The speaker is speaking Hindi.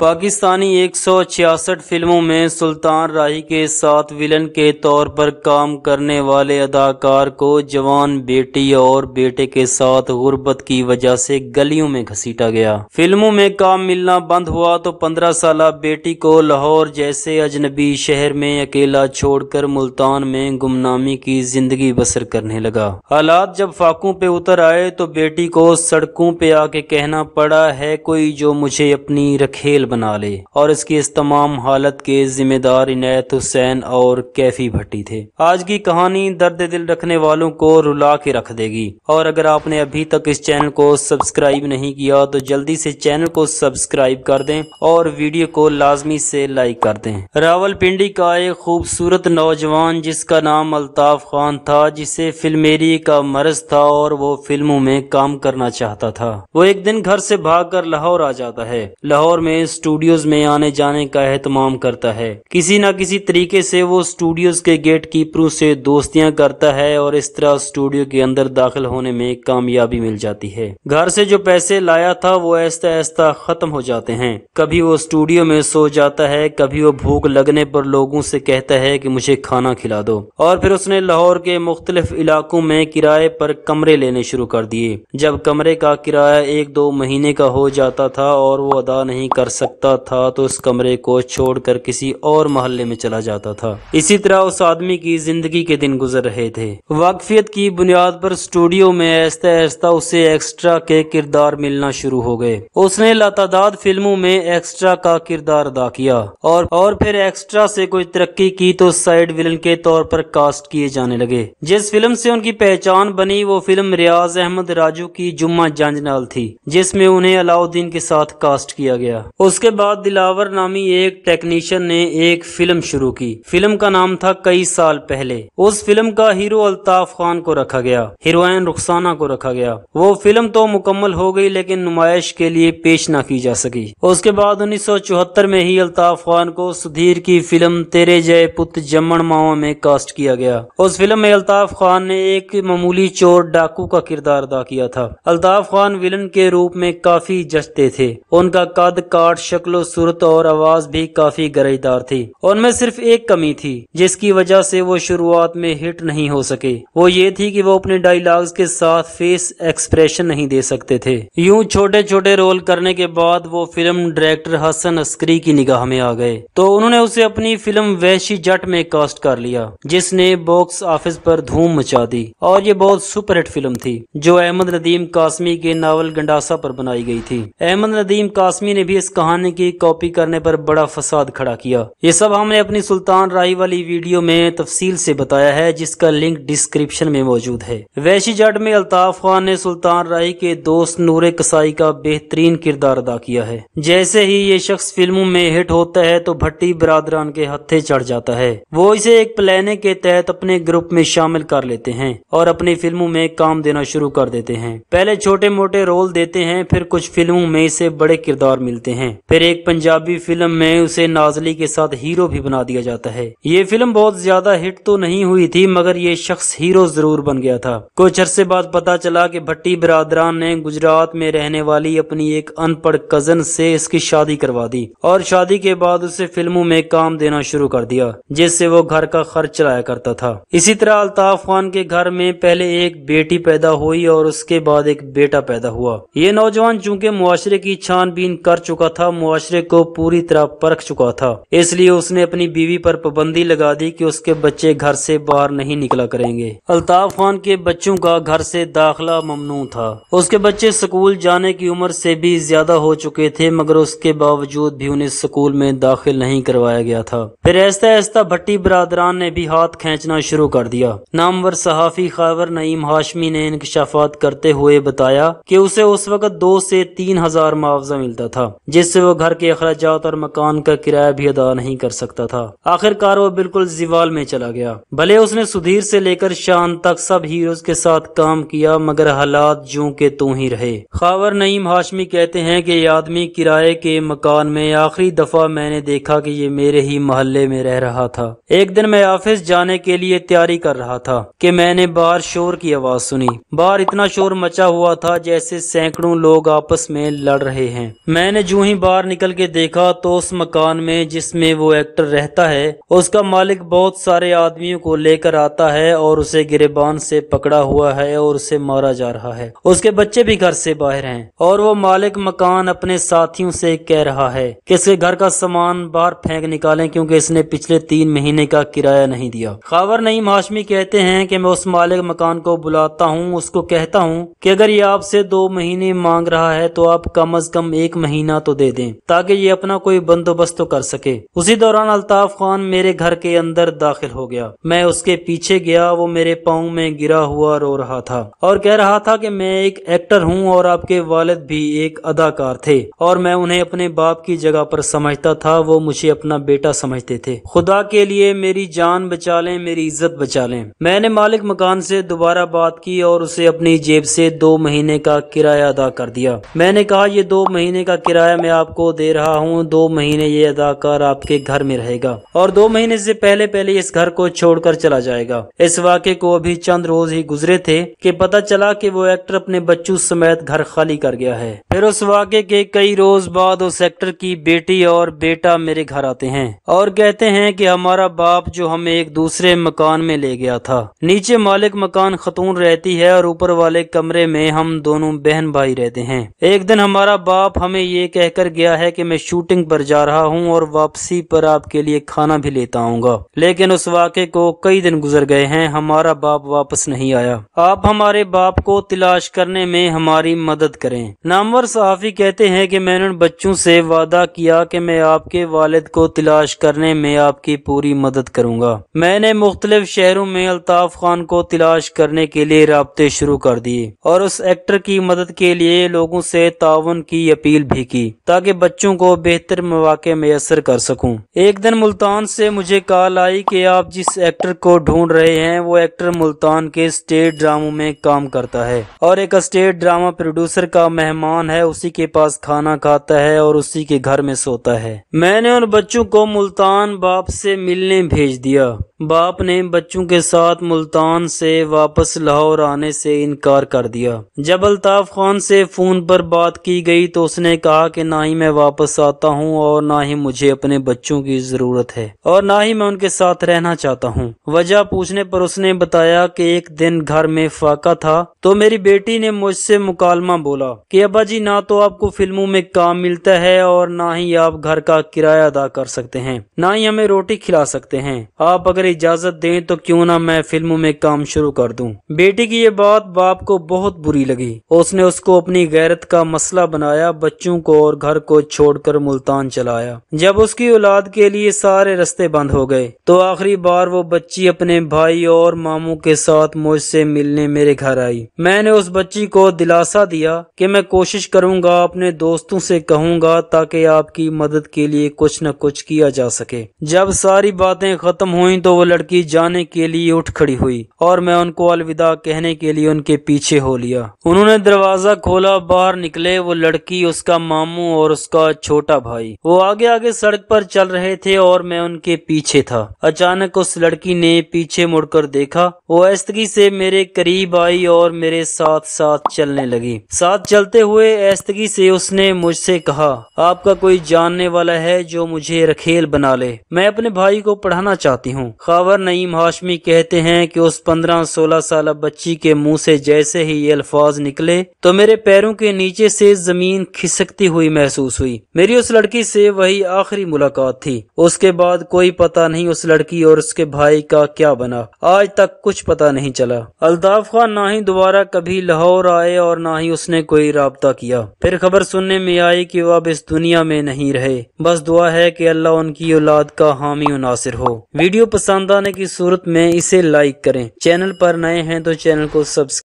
पाकिस्तानी एक फिल्मों में सुल्तान राही के साथ विलन के तौर पर काम करने वाले अदाकार को जवान बेटी और बेटे के साथ गुर्बत की वजह से गलियों में घसीटा गया फिल्मों में काम मिलना बंद हुआ तो 15 साल बेटी को लाहौर जैसे अजनबी शहर में अकेला छोड़कर मुल्तान में गुमनामी की जिंदगी बसर करने लगा हालात जब फाकों पे उतर आए तो बेटी को सड़कों पे आके कहना पड़ा है कोई जो मुझे अपनी रखेल बना ले और इसकी इस तमाम हालत के जिम्मेदार इनायत हुसैन और कैफी भट्टी थे आज की कहानी दर्द दिल रखने वालों को रुला के रख देगी और अगर आपने अभी तक इस चैनल को सब्सक्राइब नहीं किया तो जल्दी से चैनल को सब्सक्राइब कर दें और वीडियो को लाजमी से लाइक कर दें रावल पिंडी का एक खूबसूरत नौजवान जिसका नाम अल्ताफ खान था जिसे फिल्मेरी का मर्ज था और वो फिल्मों में काम करना चाहता था वो एक दिन घर से भागकर लाहौर आ जाता है लाहौर में स्टूडियोज में आने जाने का अहतमाम करता है किसी न किसी तरीके से वो स्टूडियोज के गेट कीपरों से दोस्तियां करता है और इस तरह स्टूडियो के अंदर दाखिल होने में कामयाबी मिल जाती है घर से जो पैसे लाया था वो ऐसा ऐसा खत्म हो जाते हैं कभी वो स्टूडियो में सो जाता है कभी वो भूख लगने पर लोगों से कहता है कि मुझे खाना खिला दो और फिर उसने लाहौर के मुख्तलिफ इलाकों में किराए पर कमरे लेने शुरू कर दिए जब कमरे का किराया एक दो महीने का हो जाता था और वो अदा नहीं कर सकता भटकता था तो उस कमरे को छोड़कर किसी और मोहल्ले में चला जाता था इसी तरह उस आदमी की जिंदगी के दिन गुजर रहे थे वाकफियत की बुनियाद पर स्टूडियो में ऐसा ऐसा उसे एक्स्ट्रा के किरदार मिलना शुरू हो गए उसने लातादाद फिल्मों में एक्स्ट्रा का किरदार अदा किया और और फिर एक्स्ट्रा से कोई तरक्की की तो साइड विलन के तौर पर कास्ट किए जाने लगे जिस फिल्म से उनकी पहचान बनी वो फिल्म रियाज अहमद राजू की जुम्मा जंजनाल थी जिसमें उन्हें अलाउद्दीन के साथ कास्ट किया गया उस उसके बाद दिलावर नामी एक टेक्नीशियन ने एक फिल्म शुरू की फिल्म का नाम था कई साल पहले उस फिल्म का हीरो अल्ताफ खान को रखा गया हीरोइन रुखसाना को रखा गया वो फिल्म तो मुकम्मल हो गई लेकिन नुमाइश के लिए पेश ना की जा सकी उसके बाद चौहत्तर में ही अल्ताफ खान को सुधीर की फिल्म तेरे जय पुत जमन मावा में कास्ट किया गया उस फिल्म में अल्ताफ खान ने एक मामूली चोर डाकू का किरदार अदा किया था अल्ताफ खान विलन के रूप में काफी जचते थे उनका कद काट साथ शक्लो सूरत और आवाज भी काफी गरजदार थी उनमें सिर्फ एक कमी थी जिसकी वजह से वो शुरुआत में हिट नहीं हो सके वो ये थी कि वो अपने डायलॉग्स के साथ फेस एक्सप्रेशन नहीं दे सकते थे यूं छोटे छोटे रोल करने के बाद वो फिल्म डायरेक्टर हसन अस्करी की निगाह में आ गए तो उन्होंने उसे अपनी फिल्म वैशी जट में कास्ट कर लिया जिसने बॉक्स ऑफिस पर धूम मचा दी और ये बहुत सुपरहिट फिल्म थी जो अहमद नदीम कासमी के नावल गंडासा पर बनाई गई थी अहमद नदीम कासमी ने भी इस कहानी कहानी की कॉपी करने पर बड़ा फसाद खड़ा किया ये सब हमने अपनी सुल्तान राही वाली वीडियो में तफसील से बताया है जिसका लिंक डिस्क्रिप्शन में मौजूद है वैशी जट में अल्ताफ खान ने सुल्तान राही के दोस्त नूर कसाई का बेहतरीन किरदार अदा किया है जैसे ही ये शख्स फिल्मों में हिट होता है तो भट्टी बरादरान के हथे चढ़ जाता है वो इसे एक प्लाने के तहत अपने ग्रुप में शामिल कर लेते हैं और अपनी फिल्मों में काम देना शुरू कर देते हैं पहले छोटे मोटे रोल देते हैं फिर कुछ फिल्मों में इसे बड़े किरदार मिलते हैं फिर एक पंजाबी फिल्म में उसे नाजली के साथ हीरो भी बना दिया जाता है ये फिल्म बहुत ज्यादा हिट तो नहीं हुई थी मगर ये शख्स हीरो जरूर बन गया था कुछ अरसे बाद पता चला कि भट्टी बरादरान ने गुजरात में रहने वाली अपनी एक अनपढ़ कजन से इसकी शादी करवा दी और शादी के बाद उसे फिल्मों में काम देना शुरू कर दिया जिससे वो घर का खर्च चलाया करता था इसी तरह अल्ताफ खान के घर में पहले एक बेटी पैदा हुई और उसके बाद एक बेटा पैदा हुआ ये नौजवान चूंकि मुआरे की छानबीन कर चुका था शाह मुआरे को पूरी तरह परख चुका था इसलिए उसने अपनी बीवी पर पाबंदी लगा दी कि उसके बच्चे घर से बाहर नहीं निकला करेंगे अल्ताफ खान के बच्चों का घर से दाखिला ममनू था उसके बच्चे स्कूल जाने की उम्र से भी ज्यादा हो चुके थे मगर उसके बावजूद भी उन्हें स्कूल में दाखिल नहीं करवाया गया था फिर ऐसा ऐसा भट्टी बरदरान ने भी हाथ खेचना शुरू कर दिया नामवर सहाफी खबर नईम हाशमी ने इनकशाफात करते हुए बताया की उसे उस वक्त दो से तीन हजार मुआवजा मिलता था जिससे जिससे वो घर के अखराज और मकान का किराया भी अदा नहीं कर सकता था आखिरकार वो बिल्कुल जीवाल में चला गया भले उसने सुधीर से लेकर शान तक सब हीरोज के साथ काम किया मगर हालात जू के तू ही रहे खावर नईम हाशमी कहते हैं कि आदमी किराए के मकान में आखिरी दफा मैंने देखा कि ये मेरे ही मोहल्ले में रह रहा था एक दिन मैं ऑफिस जाने के लिए तैयारी कर रहा था कि मैंने बाहर शोर की आवाज सुनी बाहर इतना शोर मचा हुआ था जैसे सैकड़ों लोग आपस में लड़ रहे हैं मैंने जू ही बाहर निकल के देखा तो उस मकान में जिसमें वो एक्टर रहता है उसका मालिक बहुत सारे आदमियों को लेकर आता है और उसे गिरेबान से पकड़ा हुआ है और उसे मारा जा रहा है उसके बच्चे भी घर से बाहर हैं और वो मालिक मकान अपने साथियों से कह रहा है कि इसके घर का सामान बाहर फेंक निकालें क्योंकि इसने पिछले तीन महीने का किराया नहीं दिया खबर नहीं हाशमी कहते हैं कि मैं उस मालिक मकान को बुलाता हूँ उसको कहता हूँ कि अगर ये आपसे दो महीने मांग रहा है तो आप कम अज कम एक महीना तो दे दें ताकि ये अपना कोई बंदोबस्त तो कर सके उसी दौरान अल्ताफ खान मेरे घर के अंदर दाखिल हो गया मैं उसके पीछे गया वो मेरे पाँव में गिरा हुआ रो रहा था और कह रहा था कि मैं एक एक्टर हूँ और आपके वाल भी एक अदाकार थे और मैं उन्हें अपने बाप की जगह पर समझता था वो मुझे अपना बेटा समझते थे खुदा के लिए मेरी जान बचा लें मेरी इज्जत बचा लें मैंने मालिक मकान से दोबारा बात की और उसे अपनी जेब से दो महीने का किराया अदा कर दिया मैंने कहा ये दो महीने का किराया मैं आप आपको दे रहा हूँ दो महीने ये अदाकार आपके घर में रहेगा और दो महीने से पहले पहले इस घर को छोड़कर चला जाएगा इस वाक्य को अभी चंद रोज ही गुजरे थे कि पता चला कि वो एक्टर अपने बच्चों समेत घर खाली कर गया है फिर उस वाक्य के कई रोज बाद उस एक्टर की बेटी और बेटा मेरे घर आते हैं और कहते हैं की हमारा बाप जो हमें एक दूसरे मकान में ले गया था नीचे मालिक मकान खतून रहती है और ऊपर वाले कमरे में हम दोनों बहन भाई रहते हैं एक दिन हमारा बाप हमें ये कहकर गया है कि मैं शूटिंग पर जा रहा हूँ और वापसी पर आपके लिए खाना भी लेता आऊंगा लेकिन उस वाक़े को कई दिन गुजर गए हैं हमारा बाप वापस नहीं आया आप हमारे बाप को तलाश करने में हमारी मदद करें नामवर सहाफ़ी कहते हैं कि मैंने उन बच्चों से वादा किया कि मैं आपके वालिद को तलाश करने में आपकी पूरी मदद करूँगा मैंने मुख्तलिफ शहरों में अल्ताफ खान को तलाश करने के लिए रबते शुरू कर दिए और उस एक्टर की मदद के लिए लोगों से तावन की अपील भी की ताकि ताकि बच्चों को बेहतर मौाक़े मैसर कर सकूँ एक दिन मुल्तान से मुझे कॉल आई कि आप जिस एक्टर को ढूंढ रहे हैं वो एक्टर मुल्तान के स्टेट ड्रामों में काम करता है और एक स्टेट ड्रामा प्रोड्यूसर का मेहमान है उसी के पास खाना खाता है और उसी के घर में सोता है मैंने उन बच्चों को मुल्तान बाप से मिलने भेज दिया बाप ने बच्चों के साथ मुल्तान से वापस लाहौर आने से इनकार कर दिया जब अल्ताफ खान से फोन पर बात की गई तो उसने कहा कि ना ही मैं वापस आता हूँ और ना ही मुझे अपने बच्चों की जरूरत है और ना ही मैं उनके साथ रहना चाहता हूँ वजह पूछने पर उसने बताया कि एक दिन घर में फाका था तो मेरी बेटी ने मुझसे मुकालमा बोला कि अबा जी ना तो आपको फिल्मों में काम मिलता है और ना ही आप घर का किराया अदा कर सकते हैं ना ही हमें रोटी खिला सकते हैं आप अगर इजाजत दें तो क्यों ना मैं फिल्मों में काम शुरू कर दूं बेटी की ये बात बाप को बहुत बुरी लगी उसने उसको अपनी गैरत का मसला बनाया बच्चों को और घर घर को छोड़कर मुल्तान चला आया जब उसकी औलाद के लिए सारे रस्ते बंद हो गए तो आखिरी बार वो बच्ची अपने भाई और मामू के साथ मुझसे मिलने मेरे घर आई मैंने उस बच्ची को दिलासा दिया कि मैं कोशिश करूंगा अपने दोस्तों से कहूंगा ताकि आपकी मदद के लिए कुछ न कुछ किया जा सके जब सारी बातें खत्म हुई तो वो लड़की जाने के लिए उठ खड़ी हुई और मैं उनको अलविदा कहने के लिए उनके पीछे हो लिया उन्होंने दरवाजा खोला बाहर निकले वो लड़की उसका मामू और और उसका छोटा भाई वो आगे आगे सड़क पर चल रहे थे और मैं उनके पीछे था अचानक उस लड़की ने पीछे मुड़कर देखा वो ऐस्तगी से मेरे करीब आई और मेरे साथ साथ चलने लगी साथ चलते हुए ऐस्तगी से उसने मुझसे कहा आपका कोई जानने वाला है जो मुझे रखेल बना ले मैं अपने भाई को पढ़ाना चाहती हूँ खबर नईम हाशमी कहते हैं कि उस पंद्रह सोलह साल बच्ची के मुंह से जैसे ही ये अल्फाज निकले तो मेरे पैरों के नीचे से जमीन खिसकती हुई महसूस महसूस हुई मेरी उस लड़की से वही आखिरी मुलाकात थी उसके बाद कोई पता नहीं उस लड़की और उसके भाई का क्या बना आज तक कुछ पता नहीं चला अल्ताफ खान ना ही दोबारा कभी लाहौर आए और ना ही उसने कोई रबता किया फिर खबर सुनने में आई कि वह अब इस दुनिया में नहीं रहे बस दुआ है कि अल्लाह उनकी औलाद का हामी नासिर हो वीडियो पसंद आने की सूरत में इसे लाइक करें चैनल पर नए हैं तो चैनल को सब्सक्राइब